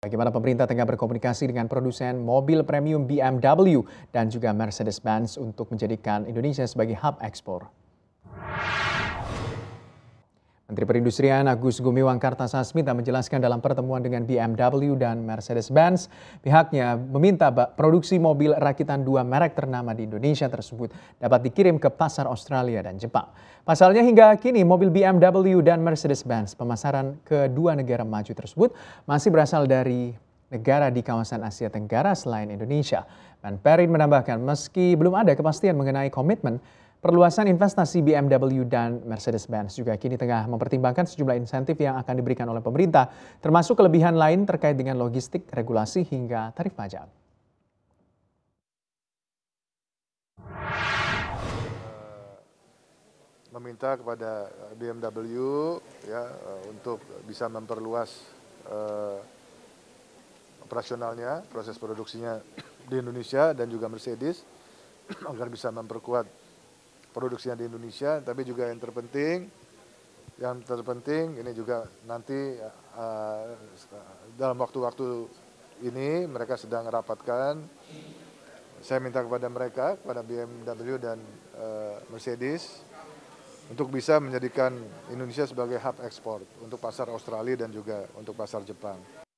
Bagaimana pemerintah tengah berkomunikasi dengan produsen mobil premium BMW dan juga Mercedes-Benz untuk menjadikan Indonesia sebagai hub ekspor? Menteri Perindustrian Agus Gumiwang Kartasasmita menjelaskan dalam pertemuan dengan BMW dan Mercedes-Benz, pihaknya meminta produksi mobil rakitan dua merek ternama di Indonesia tersebut dapat dikirim ke pasar Australia dan Jepang. Pasalnya hingga kini mobil BMW dan Mercedes-Benz pemasaran ke dua negara maju tersebut masih berasal dari negara di kawasan Asia Tenggara selain Indonesia. Dan Perin menambahkan meski belum ada kepastian mengenai komitmen Perluasan investasi BMW dan Mercedes-Benz juga kini tengah mempertimbangkan sejumlah insentif yang akan diberikan oleh pemerintah, termasuk kelebihan lain terkait dengan logistik, regulasi, hingga tarif pajak. Eh, meminta kepada eh, BMW ya eh, untuk bisa memperluas uh, operasionalnya, proses produksinya di Indonesia dan juga Mercedes agar bisa memperkuat produksinya di Indonesia, tapi juga yang terpenting, yang terpenting ini juga nanti uh, dalam waktu-waktu ini mereka sedang rapatkan. Saya minta kepada mereka, kepada BMW dan uh, Mercedes, untuk bisa menjadikan Indonesia sebagai hub ekspor untuk pasar Australia dan juga untuk pasar Jepang.